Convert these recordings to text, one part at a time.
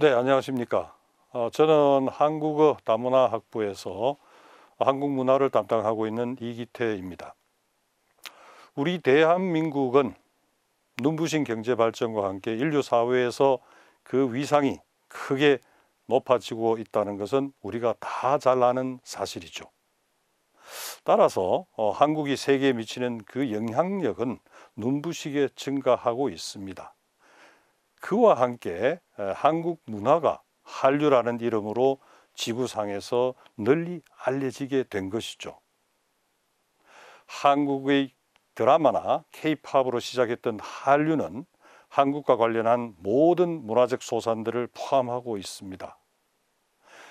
네, 안녕하십니까. 어, 저는 한국어 다문화 학부에서 한국 문화를 담당하고 있는 이기태입니다. 우리 대한민국은 눈부신 경제 발전과 함께 인류 사회에서 그 위상이 크게 높아지고 있다는 것은 우리가 다 잘 아는 사실이죠. 따라서 어, 한국이 세계에 미치는 그 영향력은 눈부시게 증가하고 있습니다. 그와 함께 한국 문화가 한류라는 이름으로 지구상에서 널리 알려지게 된 것이죠. 한국의 드라마나 케이팝으로 시작했던 한류는 한국과 관련한 모든 문화적 소산들을 포함하고 있습니다.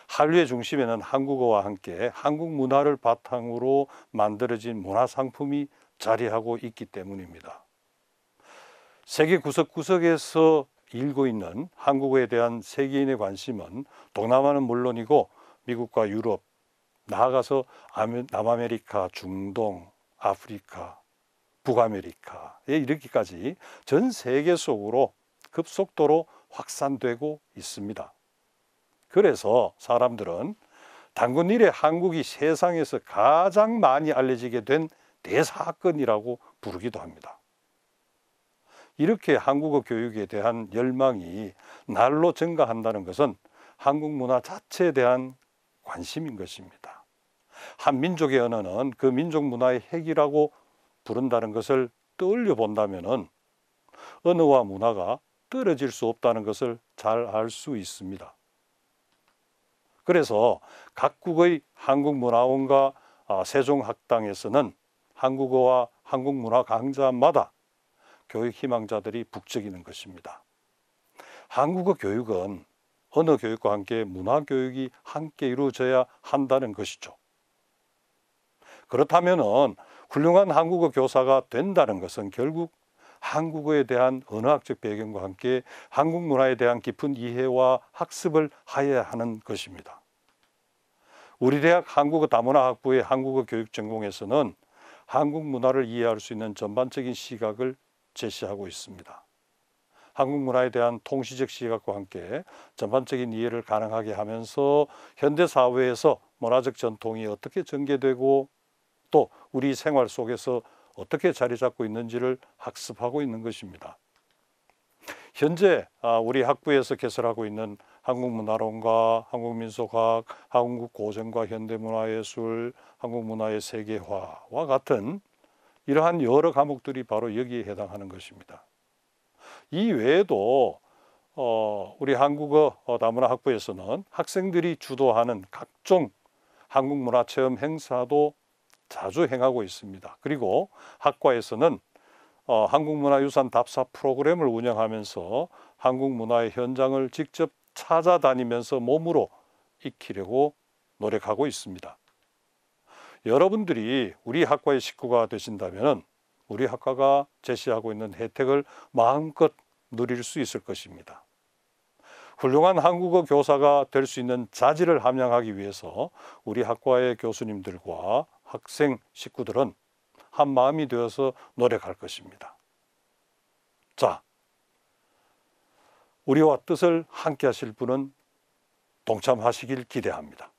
한류의 중심에는 한국어와 함께 한국 문화를 바탕으로 만들어진 문화 상품이 자리하고 있기 때문입니다. 세계 구석구석에서 일고 있는 한국어에 대한 세계인의 관심은 동남아는 물론이고 미국과 유럽, 나아가서 남아메리카, 중동, 아프리카, 북아메리카에 이르기까지 전 세계 속으로 급속도로 확산되고 있습니다. 그래서 사람들은 당군 이래 한국이 세상에서 가장 많이 알려지게 된 대사건이라고 부르기도 합니다. 이렇게 한국어 교육에 대한 열망이 날로 증가한다는 것은 한국 문화 자체에 대한 관심인 것입니다. 한 민족의 언어는 그 민족 문화의 핵이라고 부른다는 것을 떠올려 본다면 언어와 문화가 떨어질 수 없다는 것을 잘 알 수 있습니다. 그래서 각국의 한국문화원과 아, 세종학당에서는 한국어와 한국문화 강좌마다 교육 희망자들이 북적이는 것입니다. 한국어 교육은 언어 교육과 함께 문화 교육이 함께 이루어져야 한다는 것이죠. 그렇다면 훌륭한 한국어 교사가 된다는 것은 결국 한국어에 대한 언어학적 배경과 함께 한국 문화에 대한 깊은 이해와 학습을 하여야 하는 것입니다. 우리 대학 한국어 다문화학부의 한국어 교육 전공에서는 한국 문화를 이해할 수 있는 전반적인 시각을 제시하고 있습니다. 한국 문화에 대한 통시적 시각과 함께 전반적인 이해를 가능하게 하면서 현대 사회에서 문화적 전통이 어떻게 전개되고 또 우리 생활 속에서 어떻게 자리 잡고 있는지를 학습하고 있는 것입니다. 현재 아, 우리 학부에서 개설하고 있는 한국문화론과 한국민속학, 한국 고전과 현대문화예술, 한국문화의 세계화와 같은 이러한 여러 과목들이 바로 여기에 해당하는 것입니다. 이 외에도 어, 우리 한국어 어, 다문화 학부에서는 학생들이 주도하는 각종 한국 문화 체험 행사도 자주 행하고 있습니다. 그리고 학과에서는 어, 한국문화유산 답사 프로그램을 운영하면서 한국 문화의 현장을 직접 찾아다니면서 몸으로 익히려고 노력하고 있습니다. 여러분들이 우리 학과의 식구가 되신다면 우리 학과가 제시하고 있는 혜택을 마음껏 누릴 수 있을 것입니다. 훌륭한 한국어 교사가 될 수 있는 자질을 함양하기 위해서 우리 학과의 교수님들과 학생 식구들은 한 마음이 되어서 노력할 것입니다. 우리와 뜻을 함께 하실 분은 동참하시길 기대합니다.